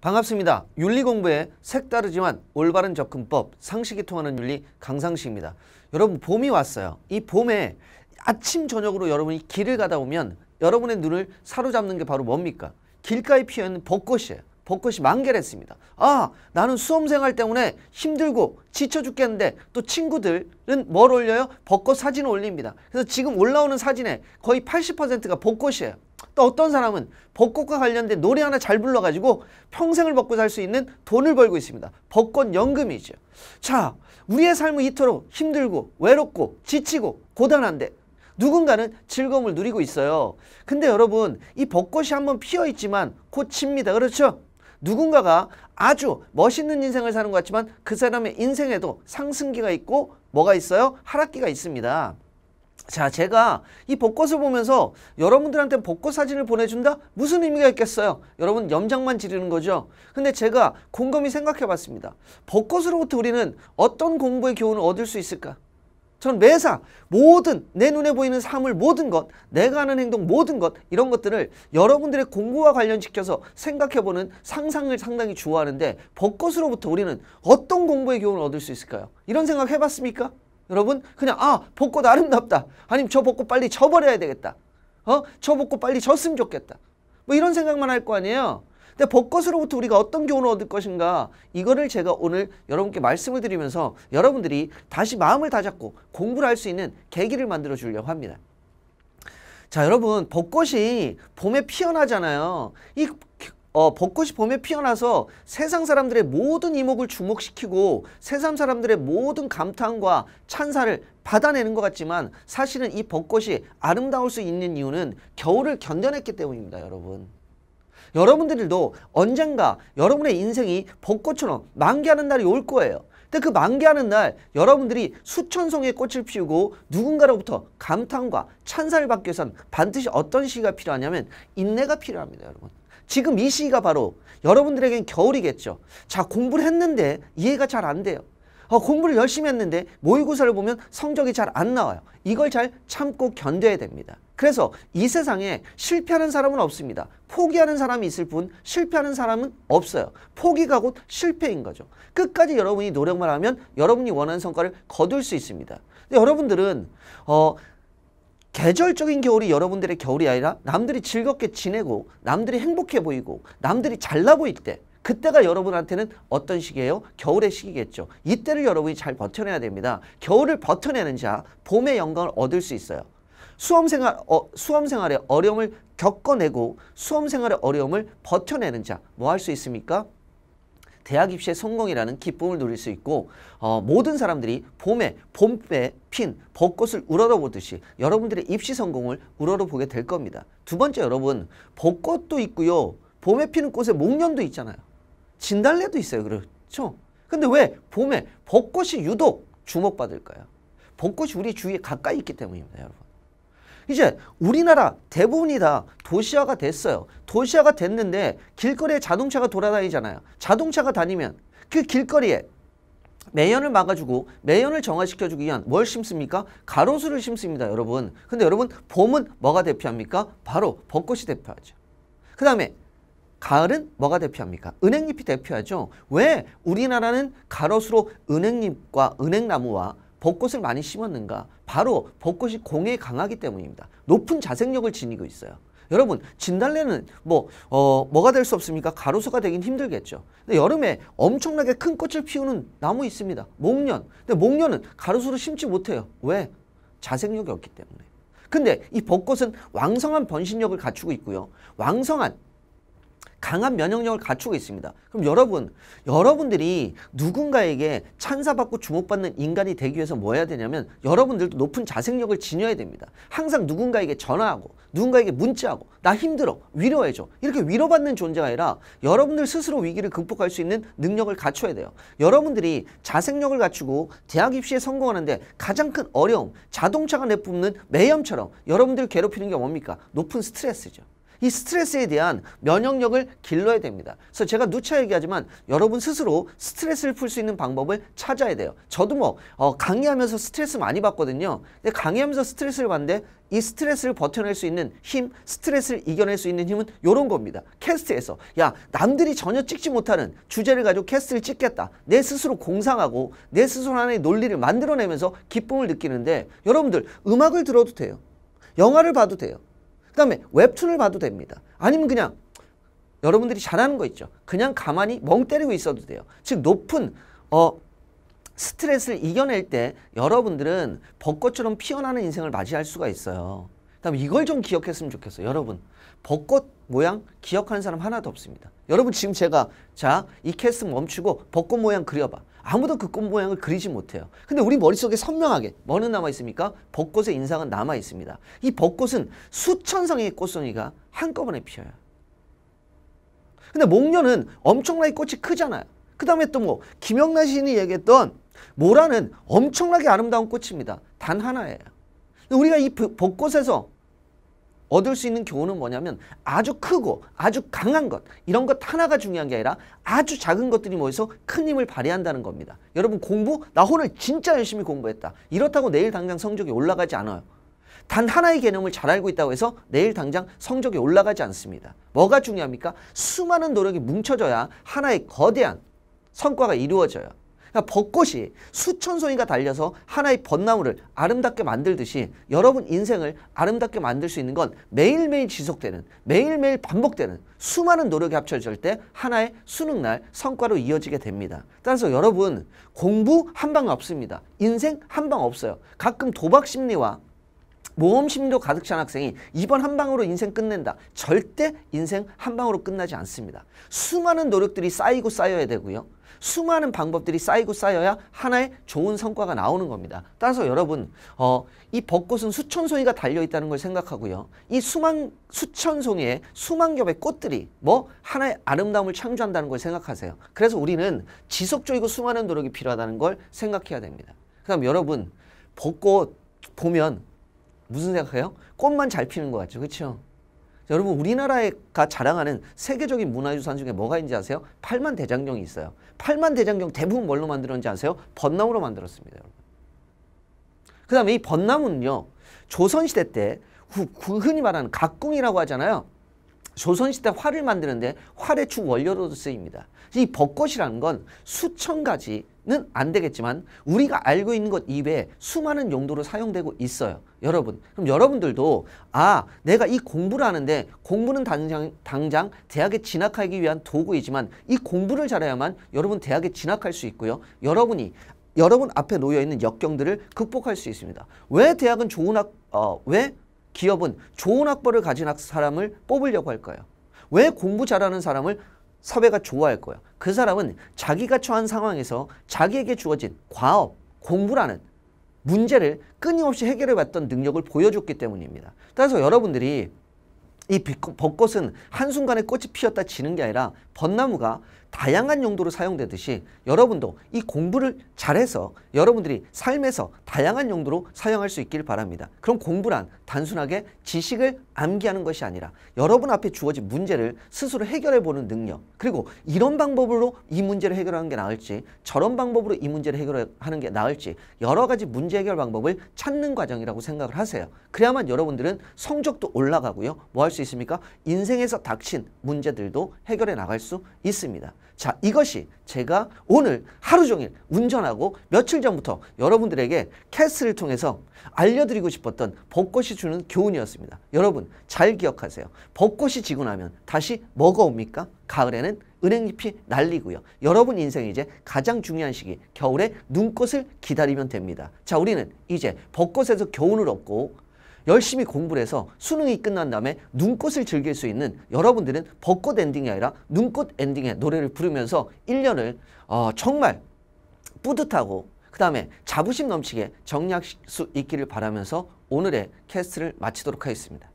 반갑습니다. 윤리 공부에 색다르지만 올바른 접근법, 상식이 통하는 윤리 강상식입니다. 여러분 봄이 왔어요. 이 봄에 아침 저녁으로 여러분이 길을 가다 보면 여러분의 눈을 사로잡는 게 바로 뭡니까? 길가에 피어 있는 벚꽃이에요. 벚꽃이 만개했습니다. 아, 나는 수험생활 때문에 힘들고 지쳐 죽겠는데 또 친구들은 뭘 올려요? 벚꽃 사진을 올립니다. 그래서 지금 올라오는 사진에 거의 80%가 벚꽃이에요. 또 어떤 사람은 벚꽃과 관련된 노래 하나 잘 불러가지고 평생을 벗고살 수 있는 돈을 벌고 있습니다. 벚꽃 연금이죠. 자, 우리의 삶은 이토록 힘들고 외롭고 지치고 고단한데 누군가는 즐거움을 누리고 있어요. 근데 여러분 이 벚꽃이 한번 피어 있지만 곧 칩니다. 그렇죠? 누군가가 아주 멋있는 인생을 사는 것 같지만 그 사람의 인생에도 상승기가 있고 뭐가 있어요? 하락기가 있습니다. 자, 제가 이 벚꽃을 보면서 여러분들한테 벚꽃 사진을 보내준다? 무슨 의미가 있겠어요? 여러분 염장만 지르는 거죠. 근데 제가 곰곰이 생각해 봤습니다. 벚꽃으로부터 우리는 어떤 공부의 교훈을 얻을 수 있을까? 전 매사 모든 내 눈에 보이는 사물 모든 것, 내가 하는 행동 모든 것 이런 것들을 여러분들의 공부와 관련시켜서 생각해보는 상상을 상당히 좋아하는데 벚꽃으로부터 우리는 어떤 공부의 교훈을 얻을 수 있을까요? 이런 생각 해봤습니까? 여러분 그냥 아 벚꽃 아름답다. 아니면 저 벚꽃 빨리 져버려야 되겠다. 어? 저 벚꽃 빨리 졌으면 좋겠다. 뭐 이런 생각만 할 거 아니에요. 근데 벚꽃으로부터 우리가 어떤 교훈을 얻을 것인가 이거를 제가 오늘 여러분께 말씀을 드리면서 여러분들이 다시 마음을 다잡고 공부를 할 수 있는 계기를 만들어 주려고 합니다. 자 여러분 벚꽃이 봄에 피어나잖아요. 이 어, 벚꽃이 봄에 피어나서 세상 사람들의 모든 이목을 주목시키고 세상 사람들의 모든 감탄과 찬사를 받아내는 것 같지만 사실은 이 벚꽃이 아름다울 수 있는 이유는 겨울을 견뎌냈기 때문입니다, 여러분. 여러분들도 언젠가 여러분의 인생이 벚꽃처럼 만개하는 날이 올 거예요. 근데 그 만개하는 날 여러분들이 수천 송의 꽃을 피우고 누군가로부터 감탄과 찬사를 받기 위해선 반드시 어떤 시기가 필요하냐면 인내가 필요합니다, 여러분. 지금 이 시기가 바로 여러분들에겐 겨울이겠죠. 자 공부를 했는데 이해가 잘 안 돼요. 어, 공부를 열심히 했는데 모의고사를 보면 성적이 잘 안 나와요. 이걸 잘 참고 견뎌야 됩니다. 그래서 이 세상에 실패하는 사람은 없습니다. 포기하는 사람이 있을 뿐 실패하는 사람은 없어요. 포기가 곧 실패인 거죠. 끝까지 여러분이 노력만 하면 여러분이 원하는 성과를 거둘 수 있습니다. 근데 여러분들은 어, 계절적인 겨울이 여러분들의 겨울이 아니라 남들이 즐겁게 지내고 남들이 행복해 보이고 남들이 잘나 보일 때 그때가 여러분한테는 어떤 시기예요? 겨울의 시기겠죠. 이때를 여러분이 잘 버텨내야 됩니다. 겨울을 버텨내는 자 봄의 영광을 얻을 수 있어요. 수험생활, 어, 수험생활의 어려움을 겪어내고 수험생활의 어려움을 버텨내는 자 뭐 할 수 있습니까? 대학 입시의 성공이라는 기쁨을 누릴 수 있고 어, 모든 사람들이 봄에 봄에 핀 벚꽃을 우러러보듯이 여러분들의 입시 성공을 우러러보게 될 겁니다. 두 번째 여러분 벚꽃도 있고요. 봄에 피는 꽃에 목련도 있잖아요. 진달래도 있어요. 그렇죠? 근데 왜 봄에 벚꽃이 유독 주목받을까요? 벚꽃이 우리 주위에 가까이 있기 때문입니다. 여러분. 이제 우리나라 대부분이 다 도시화가 됐어요. 도시화가 됐는데 길거리에 자동차가 돌아다니잖아요. 자동차가 다니면 그 길거리에 매연을 막아주고 매연을 정화시켜주기 위한 뭘 심습니까? 가로수를 심습니다 여러분. 근데 여러분 봄은 뭐가 대표합니까? 바로 벚꽃이 대표하죠. 그 다음에 가을은 뭐가 대표합니까? 은행잎이 대표하죠. 왜 우리나라는 가로수로 은행잎과 은행나무와 벚꽃을 많이 심었는가? 바로 벚꽃이 공에 강하기 때문입니다. 높은 자생력을 지니고 있어요. 여러분 진달래는 뭐 어, 뭐가 될 수 없습니까? 가로수가 되긴 힘들겠죠. 근데 여름에 엄청나게 큰 꽃을 피우는 나무 있습니다. 목련. 근데 목련은 가로수로 심지 못해요. 왜? 자생력이 없기 때문에. 근데 이 벚꽃은 왕성한 번식력을 갖추고 있고요. 왕성한 강한 면역력을 갖추고 있습니다. 그럼 여러분, 여러분들이 누군가에게 찬사받고 주목받는 인간이 되기 위해서 뭐 해야 되냐면 여러분들도 높은 자생력을 지녀야 됩니다. 항상 누군가에게 전화하고 누군가에게 문자하고 나 힘들어 위로해줘 이렇게 위로받는 존재가 아니라 여러분들 스스로 위기를 극복할 수 있는 능력을 갖춰야 돼요. 여러분들이 자생력을 갖추고 대학 입시에 성공하는데 가장 큰 어려움 자동차가 내뿜는 매염처럼 여러분들 을 괴롭히는 게 뭡니까? 높은 스트레스죠. 이 스트레스에 대한 면역력을 길러야 됩니다. 그래서 제가 누차 얘기하지만 여러분 스스로 스트레스를 풀 수 있는 방법을 찾아야 돼요. 저도 뭐 어, 강의하면서 스트레스 많이 받거든요. 근데 강의하면서 스트레스를 받는데 이 스트레스를 버텨낼 수 있는 힘, 스트레스를 이겨낼 수 있는 힘은 이런 겁니다. 캐스트에서 야 남들이 전혀 찍지 못하는 주제를 가지고 캐스트를 찍겠다. 내 스스로 공상하고 내 스스로 하나의 논리를 만들어내면서 기쁨을 느끼는데 여러분들 음악을 들어도 돼요. 영화를 봐도 돼요. 그 다음에 웹툰을 봐도 됩니다. 아니면 그냥 여러분들이 잘하는 거 있죠. 그냥 가만히 멍 때리고 있어도 돼요. 즉 높은 어 스트레스를 이겨낼 때 여러분들은 벚꽃처럼 피어나는 인생을 맞이할 수가 있어요. 다음 이걸 좀 기억했으면 좋겠어요. 여러분 벚꽃 모양 기억하는 사람 하나도 없습니다. 여러분 지금 제가 자 이캐스 멈추고 벚꽃 모양 그려봐. 아무도 그 꽃 모양을 그리지 못해요. 근데 우리 머릿속에 선명하게 뭐는 남아있습니까? 벚꽃의 인상은 남아있습니다. 이 벚꽃은 수천 성의 꽃송이가 한꺼번에 피어요. 근데 목련은 엄청나게 꽃이 크잖아요. 그 다음에 또 뭐 김영란 시인이 얘기했던 모라는 엄청나게 아름다운 꽃입니다. 단 하나예요. 우리가 이 벚꽃에서 얻을 수 있는 경우는 뭐냐면 아주 크고 아주 강한 것 이런 것 하나가 중요한 게 아니라 아주 작은 것들이 모여서 큰 힘을 발휘한다는 겁니다. 여러분 공부 나 오늘 진짜 열심히 공부했다. 이렇다고 내일 당장 성적이 올라가지 않아요. 단 하나의 개념을 잘 알고 있다고 해서 내일 당장 성적이 올라가지 않습니다. 뭐가 중요합니까? 수많은 노력이 뭉쳐져야 하나의 거대한 성과가 이루어져요. 그러니까 벚꽃이 수천 송이가 달려서 하나의 벚나무를 아름답게 만들듯이 여러분 인생을 아름답게 만들 수 있는 건 매일매일 지속되는 매일매일 반복되는 수많은 노력이 합쳐질 때 하나의 수능날 성과로 이어지게 됩니다. 따라서 여러분 공부 한 방 없습니다. 인생 한 방 없어요. 가끔 도박 심리와 모험 심리도 가득 찬 학생이 이번 한 방으로 인생 끝낸다. 절대 인생 한 방으로 끝나지 않습니다. 수많은 노력들이 쌓이고 쌓여야 되고요. 수많은 방법들이 쌓이고 쌓여야 하나의 좋은 성과가 나오는 겁니다. 따라서 여러분 어, 이 벚꽃은 수천 송이가 달려있다는 걸 생각하고요. 이 수만, 수천 송이의 수만 겹의 꽃들이 뭐 하나의 아름다움을 창조한다는 걸 생각하세요. 그래서 우리는 지속적이고 수많은 노력이 필요하다는 걸 생각해야 됩니다. 그다 여러분 벚꽃 보면 무슨 생각해요? 꽃만 잘 피는 것 같죠. 그렇죠? 여러분 우리나라가 자랑하는 세계적인 문화유산 중에 뭐가 있는지 아세요? 팔만 대장경이 있어요. 팔만 대장경 대부분 뭘로 만들었는지 아세요? 벚나무로 만들었습니다. 여러분. 그 다음에 이 벚나무는요. 조선시대 때 흔히 말하는 각궁이라고 하잖아요. 조선시대 활을 만드는데 활의 주 원료로도 쓰입니다. 이 벚꽃이라는 건 수천 가지는 안 되겠지만 우리가 알고 있는 것 이외에 수많은 용도로 사용되고 있어요. 여러분 그럼 여러분들도 아 내가 이 공부를 하는데 공부는 당장, 당장 대학에 진학하기 위한 도구이지만 이 공부를 잘해야만 여러분 대학에 진학할 수 있고요. 여러분이 여러분 앞에 놓여있는 역경들을 극복할 수 있습니다. 왜 대학은 좋은 학, 어, 왜 기업은 좋은 학벌을 가진 사람을 뽑으려고 할 거예요. 왜 공부 잘하는 사람을 사회가 좋아할 거예요. 그 사람은 자기가 처한 상황에서 자기에게 주어진 과업, 공부라는 문제를 끊임없이 해결해 왔던 능력을 보여줬기 때문입니다. 따라서 여러분들이 이 벚꽃은 한순간에 꽃이 피었다 지는 게 아니라 벚나무가 다양한 용도로 사용되듯이 여러분도 이 공부를 잘해서 여러분들이 삶에서 다양한 용도로 사용할 수 있길 바랍니다. 그럼 공부란 단순하게 지식을 암기하는 것이 아니라 여러분 앞에 주어진 문제를 스스로 해결해 보는 능력 그리고 이런 방법으로 이 문제를 해결하는 게 나을지 저런 방법으로 이 문제를 해결하는 게 나을지 여러 가지 문제 해결 방법을 찾는 과정이라고 생각을 하세요. 그래야만 여러분들은 성적도 올라가고요. 뭐 할 수 있습니까? 인생에서 닥친 문제들도 해결해 나갈 수 있습니다. 자, 이것이 제가 오늘 하루 종일 운전하고 며칠 전부터 여러분들에게 캐스를 통해서 알려드리고 싶었던 벚꽃이 주는 교훈이었습니다. 여러분 잘 기억하세요. 벚꽃이 지고 나면 다시 뭐가 옵니까? 가을에는 은행잎이 날리고요. 여러분 인생의 이제 가장 중요한 시기 겨울에 눈꽃을 기다리면 됩니다. 자 우리는 이제 벚꽃에서 교훈을 얻고 열심히 공부를 해서 수능이 끝난 다음에 눈꽃을 즐길 수 있는 여러분들은 벚꽃 엔딩이 아니라 눈꽃 엔딩의 노래를 부르면서 1년을 어, 정말 뿌듯하고 그 다음에 자부심 넘치게 정리할 수 있기를 바라면서 오늘의 캐스트를 마치도록 하겠습니다.